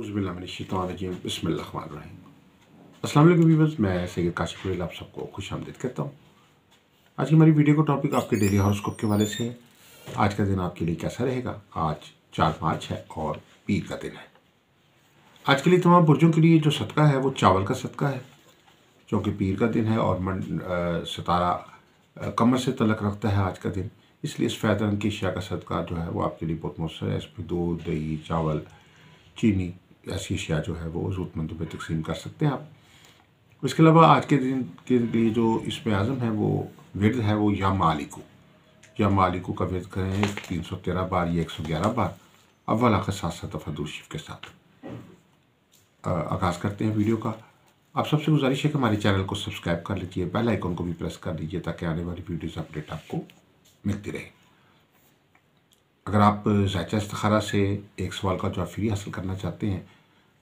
उज़बिल्लाशतरजीम बसमीम असल वीवर्स मैं सैद काशिफ आप सबको खुश आमदीद करता हूँ आज की हमारी वीडियो का टॉपिक आपके डेली हॉरोस्कोप के वाले से है आज का दिन आपके लिए कैसा रहेगा आज चार मार्च है और पीर का दिन है आज के लिए तमाम बुर्जों के लिए जो सदका है वो चावल का सदका है क्योंकि पीर का दिन है और मन सतारा कमर से तलक रखता है आज का दिन इसलिए सफ़ेद रंग की शा का सदका जो है वो आपके लिए बहुत मौसर है इसमें दूध दही चावल चीनी ऐसी अशिया जो है वो ज़रूरतमंदों पर तकसीम कर सकते हैं आप इसके अलावा आज के दिन के लिए जो इसमें आज़म है वो विरद है वो या मालिको या मालिको का विरध करें तीन सौ तेरह बार या एक सौ ग्यारह बार अव्वल आखिर साथ साथ अफादुर के साथ आगाज़ करते हैं वीडियो का आप सबसे गुजारिश है कि हमारे चैनल को सब्सक्राइब कर लीजिए बेल आइकन को भी प्रेस कर लीजिए ताकि आने वाली वीडियोज़ अपडेट आपको मिलती रहे अगर आप जायचा इस्तखारा से एक सवाल का जवाब फ्री हासिल करना चाहते हैं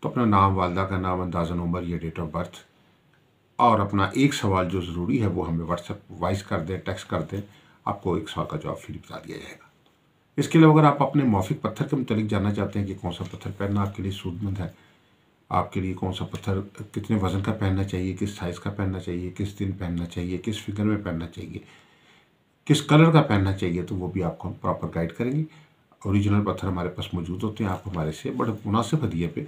तो अपना नाम वालदा का नाम अंदाज़ा नंबर या डेट ऑफ बर्थ और अपना एक सवाल जो ज़रूरी है वो हमें व्हाट्सएप वॉइस कर दें टेक्स्ट कर दें आपको एक सवाल का जवाब फ्री बता दिया जाएगा इसके अलावा अगर आप अपने मौफिक पत्थर के मतलब जानना चाहते हैं कि कौन सा पत्थर पहनना आपके लिए सूदमंद है आपके लिए कौन सा पत्थर कितने वज़न का पहनना चाहिए किस साइज़ का पहनना चाहिए किस दिन पहनना चाहिए किस फिगर में पहनना चाहिए किस कलर का पहनना चाहिए तो वो भी आपको हम प्रॉपर गाइड करेंगे ओरिजिनल पत्थर हमारे पास मौजूद होते हैं आप हमारे से बड़े मुनासिब हदिये पे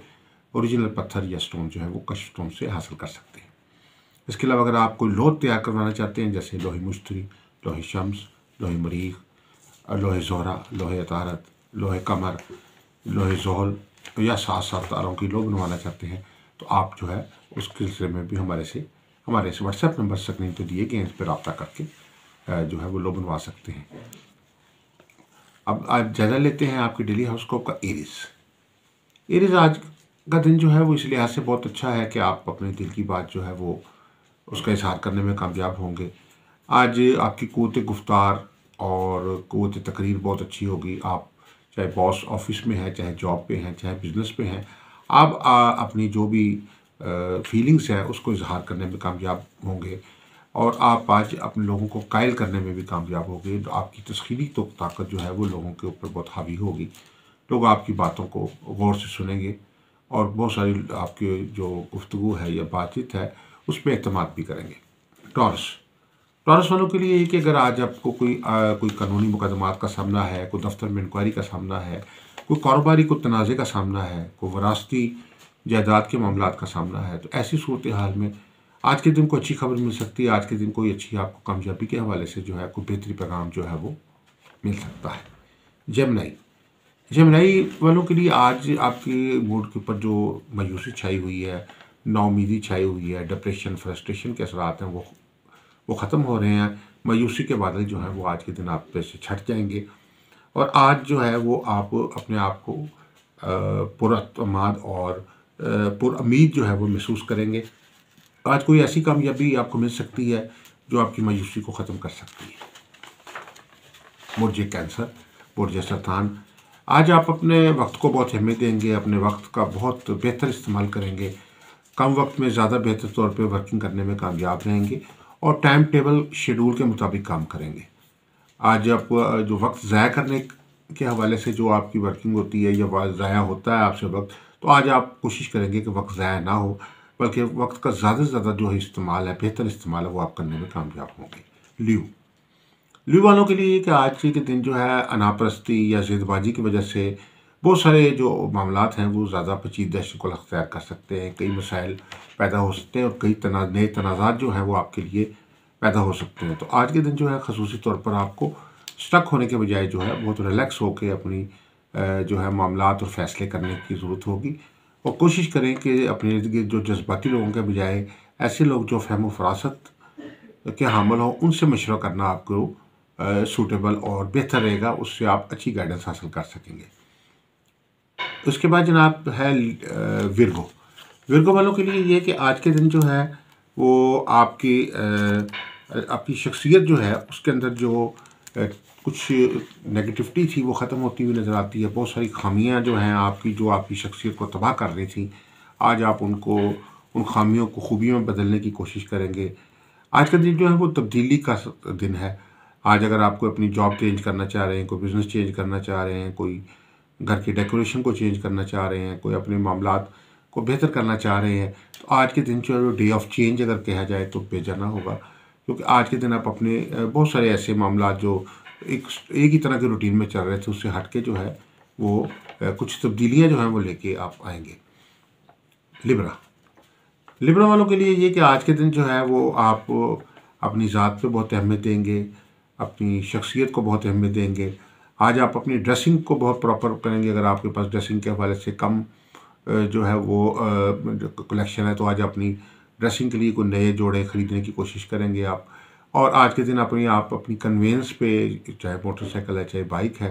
ओरिजिनल पत्थर या स्टोन जो है वो कश स्टोन से हासिल कर सकते हैं इसके अलावा अगर आप कोई लोह तैयार करवाना चाहते हैं जैसे लोहे मुश्तरी लोहे शम्स लोहे मरीख लोहे जोहरा लोहे अतारत लोहे कमर लोहे जहल या सात सात तारों की लोह बनवाना चाहते हैं तो आप जो है उस सिलसिले में भी हमारे से हमारे से व्हाट्सएप नंबर स्क्रीन पर दिए गए हैं इस पर रबता करके जो है वो लोग बनवा सकते हैं अब आप ज़्यादा लेते हैं आपके डेली हाउसकोप का एरिस एरिस आज का दिन जो है वो इस लिहाज से बहुत अच्छा है कि आप अपने दिल की बात जो है वो उसका इजहार करने में कामयाब होंगे आज आपकी कुत गुफ्तार और कुत तकरीर बहुत अच्छी होगी आप चाहे बॉस ऑफिस में हैं चाहे जॉब पे हैं चाहे बिजनेस पे हैं आप आ, अपनी जो भी फीलिंग्स हैं उसको इजहार करने में कामयाब होंगे और आप आज अपने लोगों को कायल करने में भी कामयाब होगे तो आपकी तस्खीरी तो ताकत जो है वो लोगों के ऊपर बहुत हावी होगी लोग आपकी बातों को गौर से सुनेंगे और बहुत सारी आपके जो गुफ्तु है या बातचीत है उसमें अहतमाद भी करेंगे टॉर्स टॉरस वालों के लिए ये कि अगर आज आपको कोई आ, कोई कानूनी मुकदमा का सामना है कोई दफ्तर में इंक्वायरी का सामना है कोई कारोबारी को तनाज़े का सामना है कोई वरासती जायदाद के मामला का सामना है तो ऐसी सूरत हाल में आज के दिन को अच्छी खबर मिल सकती है आज के दिन कोई अच्छी आपको कामयाबी के हवाले से जो है आपको बेहतरी पैगाम जो है वो मिल सकता है जमनाई जमनाई वालों के लिए आज आपके मूड के ऊपर जो मायूसी छाई हुई है नाउमीदी छाई हुई है डिप्रेशन फ्रस्ट्रेशन के आते हैं वो वो ख़त्म हो रहे हैं मायूसी के बादल जो हैं वो आज के दिन आप पे से छट जाएंगे और आज जो है वो आप अपने आप को पुरमाद और पुरमीद जो है वो महसूस करेंगे तो आज कोई ऐसी कामयाबी आपको मिल सकती है जो आपकी मायूसी को ख़त्म कर सकती है मुरझे कैंसर मुरझे सरतान आज आप अपने वक्त को बहुत अहमियत देंगे अपने वक्त का बहुत बेहतर इस्तेमाल करेंगे कम वक्त में ज़्यादा बेहतर तौर पे वर्किंग करने में कामयाब रहेंगे और टाइम टेबल शेड्यूल के मुताबिक काम करेंगे आज आप जो वक्त ज़ाया करने के हवाले से जो आपकी वर्किंग होती है या ज़ाया होता है आपसे वक्त तो आज आप कोशिश करेंगे कि वक्त ज़ाया ना हो बल्कि वक्त का ज़्यादा से ज़्यादा जो है इस्तेमाल है बेहतर इस्तेमाल है वो आप करने में कामयाब होंगे ल्यू ल्यू वालों के लिए कि आज के दिन जो है अनाप्रस्ती या जिदबाजी की वजह से बहुत सारे जो मामला हैं वो ज़्यादा पचीदा शिकल अख्तियार कर सकते हैं कई मसाइल पैदा हो सकते हैं और कई तना नए तनाजा जो हैं वो आपके लिए पैदा हो सकते हैं तो आज के दिन जो है खसूसी तौर पर आपको स्टक होने के बजाय जो है बहुत रिलैक्स होकर अपनी जो है मामला और फ़ैसले करने की ज़रूरत होगी और कोशिश करें कि अपने जो जज्बाती लोगों के बजाय ऐसे लोग जो फहम फरासत के हामल हों उनसे मशवरा करना आपको सूटेबल और बेहतर रहेगा उससे आप अच्छी गाइडेंस हासिल कर सकेंगे उसके बाद जनाब है विरगो विरगो वालों के लिए यह कि आज के दिन जो है वो आपकी आपकी शख्सियत जो है उसके अंदर जो कुछ नेगेटिविटी थी वो ख़त्म होती हुई नज़र आती है बहुत सारी खामियां जो हैं आपकी जो आपकी शख्सियत को तबाह कर रही थी आज आप उनको उन खामियों को खूबियों में बदलने की कोशिश करेंगे आज का दिन जो है वो तब्दीली का दिन है आज अगर आपको अपनी जॉब चेंज करना चाह रहे हैं कोई बिज़नेस चेंज करना चाह रहे हैं कोई घर की डेकोरेशन को चेंज करना चाह रहे हैं कोई अपने मामला को बेहतर करना चाह रहे हैं तो आज के दिन जो है वो डे ऑफ चेंज अगर कहा जाए तो बेजाना होगा क्योंकि आज के दिन आप अपने बहुत सारे ऐसे मामला जो एक एक ही तरह के रूटीन में चल रहे थे तो उससे हट के जो है वो कुछ तब्दीलियाँ जो हैं वो लेके आप आएंगे लिब्रा लिब्रा वालों के लिए ये कि आज के दिन जो है वो आप अपनी ज़ात पे बहुत अहमियत देंगे अपनी शख्सियत को बहुत अहमियत देंगे आज आप अपनी ड्रेसिंग को बहुत प्रॉपर करेंगे अगर आपके पास ड्रेसिंग के हवाले से कम जो है वो कलेक्शन है तो आज अपनी ड्रेसिंग के लिए कोई नए जोड़े ख़रीदने की कोशिश करेंगे आप और आज के दिन अपनी आप अपनी कन्वेंस पे चाहे मोटरसाइकिल है चाहे बाइक है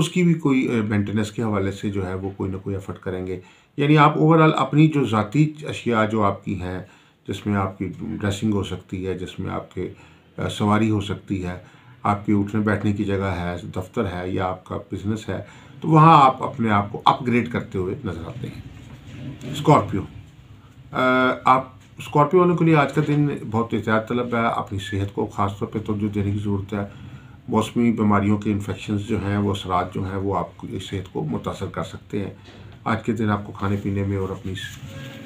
उसकी भी कोई मेंटेनेंस के हवाले से जो है वो कोई ना कोई एफर्ट करेंगे यानी आप ओवरऑल अपनी जो ज़ाती अशिया जो आपकी हैं जिसमें आपकी ड्रेसिंग हो सकती है जिसमें आपके सवारी हो सकती है आपके उठने बैठने की जगह है दफ्तर है या आपका बिजनेस है तो वहाँ आप अपने आप को अपग्रेड करते हुए नज़र आते हैं स्कॉर्पियो आप स्कॉर्पियो वालों के लिए आज का दिन बहुत एहतियात तलब है अपनी सेहत को ख़ास तौर पर तोजो देने की ज़रूरत है मौसमी बीमारियों के इन्फेक्शन जो हैं वो असरात जो हैं वो आपकी सेहत को मुतासर कर सकते हैं आज के दिन आपको खाने पीने में और अपनी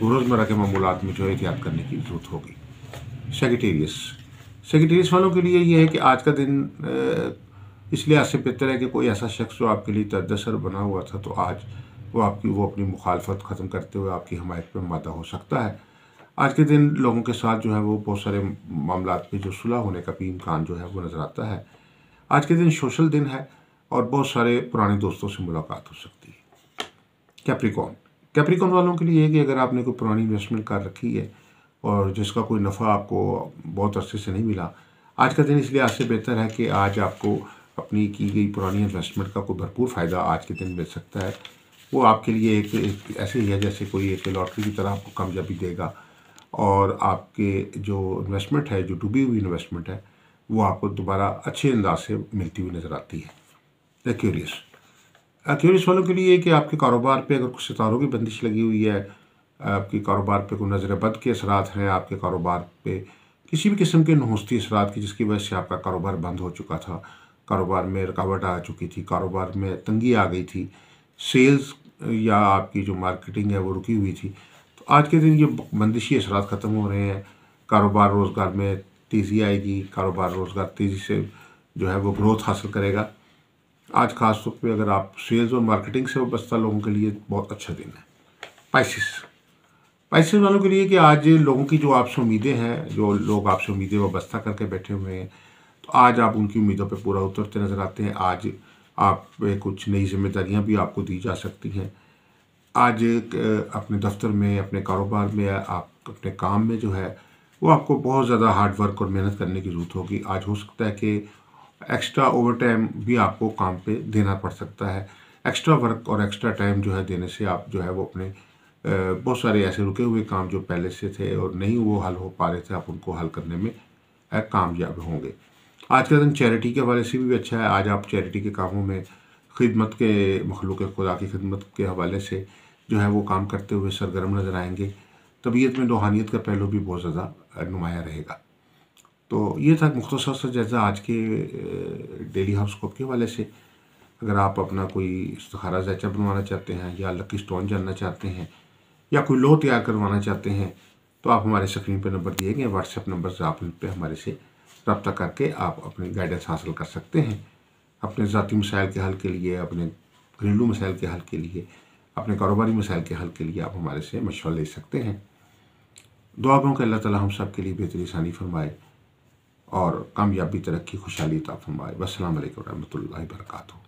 रोज़मर्रा के मामूलत में जो है एहतियात करने की ज़रूरत होगी सेगटेरियस सेगटेरियस वालों के लिए यह है कि आज का दिन इस लिहाज से बेहतर है कि कोई ऐसा शख्स जो आपके लिए तदसर बना हुआ था तो आज वो आपकी वो अपनी मुखालफत ख़त्म करते हुए आपकी हमायत पर मादा हो सकता है आज के दिन लोगों के साथ जो है वो बहुत सारे मामला पे जो सुलह होने का भी इम्कान जो है वो नज़र आता है आज के दिन सोशल दिन है और बहुत सारे पुराने दोस्तों से मुलाकात हो सकती है कैप्रिकॉन कैप्रिकॉन वालों के लिए है कि अगर आपने कोई पुरानी इन्वेस्टमेंट कर रखी है और जिसका कोई नफ़ा आपको बहुत अरसे से नहीं मिला आज का दिन इसलिए आज से बेहतर है कि आज आपको अपनी की गई पुरानी इन्वेस्टमेंट का कोई भरपूर फ़ायदा आज के दिन मिल सकता है वो आपके लिए एक, एक ऐसे ही है जैसे कोई एक लॉटरी की तरह आपको कामयाबी देगा और आपके जो इन्वेस्टमेंट है जो डूबी हुई इन्वेस्टमेंट है वो आपको दोबारा अच्छे अंदाज से मिलती हुई नज़र आती है एक्यूरियस एक्यूरियस uh, वालों के लिए कि आपके कारोबार पे अगर कुछ सितारों की बंदिश लगी हुई है आपके कारोबार पे कोई नज़रबद के असरात हैं आपके कारोबार पे किसी भी किस्म के नहस्ती असरात की जिसकी वजह से आपका कारोबार बंद हो चुका था कारोबार में रुकावट आ चुकी थी कारोबार में तंगी आ गई थी सेल्स या आपकी जो मार्केटिंग है वो रुकी हुई थी तो आज के दिन ये बंदिशी असरा ख़त्म हो रहे हैं कारोबार रोज़गार में तेज़ी आएगी कारोबार रोज़गार तेज़ी से जो है वो ग्रोथ हासिल करेगा आज खास तौर पे अगर आप सेल्स और मार्केटिंग से वस्ता लोगों के लिए बहुत अच्छा दिन है पाइसिस पाइसिस वालों के लिए कि आज लोगों की जो आपसे उम्मीदें हैं जो लोग आपसे उम्मीदें वस्ता करके बैठे हुए हैं तो आज आप उनकी उम्मीदों पर पूरा उतरते नज़र आते हैं आज आप कुछ नई जिम्मेदारियाँ भी आपको दी जा सकती हैं आज अपने दफ्तर में अपने कारोबार में आप अपने काम में जो है वो आपको बहुत ज़्यादा हार्ड वर्क और मेहनत करने की ज़रूरत होगी आज हो सकता है कि एक्स्ट्रा ओवर टाइम भी आपको काम पे देना पड़ सकता है एक्स्ट्रा वर्क और एक्स्ट्रा टाइम जो है देने से आप जो है वो अपने बहुत सारे ऐसे रुके हुए काम जो पहले से थे और नहीं वो हल हो पा रहे थे आप उनको हल करने में कामयाब होंगे आज का दिन चैरिटी के हवाले से भी अच्छा है आज आप चैरिटी के कामों में खिदमत के मखलूक खुदा की खिदमत के हवाले से जो है वो काम करते हुए सरगर्म नज़र आएंगे तबीयत में रूहानियत का पहलू भी बहुत ज़्यादा नुमाया रहेगा तो ये था मुख्तर सा जैसा आज के डेली हाउसकोप के हवाले से अगर आप अपना कोई इस्तारा जैचा बनवाना चाहते हैं या लकी स्टोन जानना चाहते हैं या कोई लो तैयार करवाना चाहते हैं तो आप हमारे स्क्रीन पर नंबर दिए गए व्हाट्सएप नंबर आप उन पर हमारे से रबता करके आप अपने गाइडेंस हासिल कर सकते हैं अपने ज़ाती मसाइल के हल के लिए अपने घरेलू मसाइल के हल के लिए अपने कारोबारी मसाइल के हल के लिए आप हमारे से मशवरा ले सकते हैं दुआ करूँ कि अल्लाह ताला हम सब के लिए बेहतरी सानी फरमाए और कामयाबी तरक्की खुशहाली तो फरमाए वालकम वरहमल वर्का